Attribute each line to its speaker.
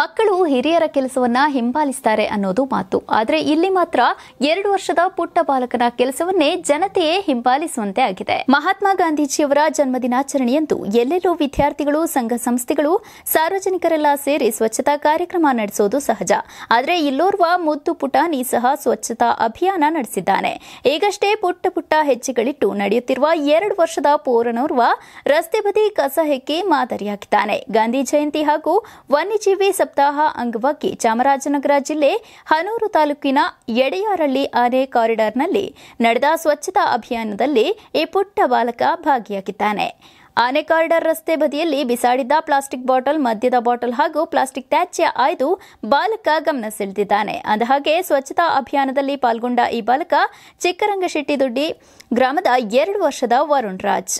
Speaker 1: ಮಕ್ಕಳು ಹಿರಿಯರ ಕೆಲಸವನ್ನ ಹಿಂಬಾಲಿಸ್ತಾರೆ ಅನ್ನೋದು ಮಾತು ಆದರೆ ಇಲ್ಲಿ ಮಾತ್ರ ಎರಡು ವರ್ಷದ ಪುಟ್ಟ ಬಾಲಕನ ಕೆಲಸವನ್ನೇ ಜನತೆಯೇ ಹಿಂಬಾಲಿಸುವಂತೆ ಆಗಿದೆ ಮಹಾತ್ಮ ಗಾಂಧೀಜಿಯವರ ಜನ್ಮದಿನಾಚರಣೆಯಂದು ಎಲ್ಲೆಲ್ಲೋ ವಿದ್ಯಾರ್ಥಿಗಳು ಸಂಘ ಸಂಸ್ಥೆಗಳು ಸಾರ್ವಜನಿಕರೆಲ್ಲ ಸೇರಿ ಸ್ವಚ್ಛತಾ ಕಾರ್ಯಕ್ರಮ ನಡೆಸೋದು ಸಹಜ ಆದರೆ ಇಲ್ಲೋರ್ವ ಮುದ್ದು ಪುಟಾನಿ ಸಹ ಸ್ವಚ್ಛತಾ ಅಭಿಯಾನ ನಡೆಸಿದ್ದಾನೆ ಈಗಷ್ಟೇ ಪುಟ್ಟ ಪುಟ್ಟ ಹೆಜ್ಜೆಗಳಿಟ್ಟು ನಡೆಯುತ್ತಿರುವ ಎರಡು ವರ್ಷದ ಪೋರನೋರ್ವ ರಸ್ತೆ ಬದಿ ಕಸ ಹೆಕ್ಕಿ ಮಾದರಿಯಾಗಿದ್ದಾನೆ ಗಾಂಧಿ ಜಯಂತಿ ಹಾಗೂ ವನ್ಯಜೀವಿ ಸಪ್ತಾಹ ಅಂಗವಾಗಿ ಚಾಮರಾಜನಗರ ಜಿಲ್ಲೆ ಹನೂರು ತಾಲೂಕಿನ ಎಡೆಯಾರಳ್ಳಿ ಆನೆ ಕಾರಿಡಾರ್ನಲ್ಲಿ ನಡೆದ ಸ್ವಚ್ಛತಾ ಅಭಿಯಾನದಲ್ಲಿ ಈ ಪುಟ್ಟ ಬಾಲಕ ಭಾಗಿಯಾಗಿದ್ದಾನೆ ಆನೆ ಕಾರಿಡಾರ್ ರಸ್ತೆ ಬದಿಯಲ್ಲಿ ಬಿಸಾಡಿದ್ದ ಪ್ಲಾಸ್ಟಿಕ್ ಬಾಟಲ್ ಮದ್ಯದ ಬಾಟಲ್ ಹಾಗೂ ಪ್ಲಾಸ್ಟಿಕ್ ತ್ಯಾಜ್ಯ ಆಯ್ದು ಬಾಲಕ ಗಮನ ಸೆಳೆದಿದ್ದಾನೆ ಅಂದಹಾಗೆ ಸ್ವಚ್ಛತಾ ಅಭಿಯಾನದಲ್ಲಿ ಪಾಲ್ಗೊಂಡ ಈ ಬಾಲಕ ಚಿಕ್ಕರಂಗಶೆಟ್ಟಿದೊಡ್ಡಿ ಗ್ರಾಮದ ಎರಡು ವರ್ಷದ ವರುಣ್ ರಾಜ್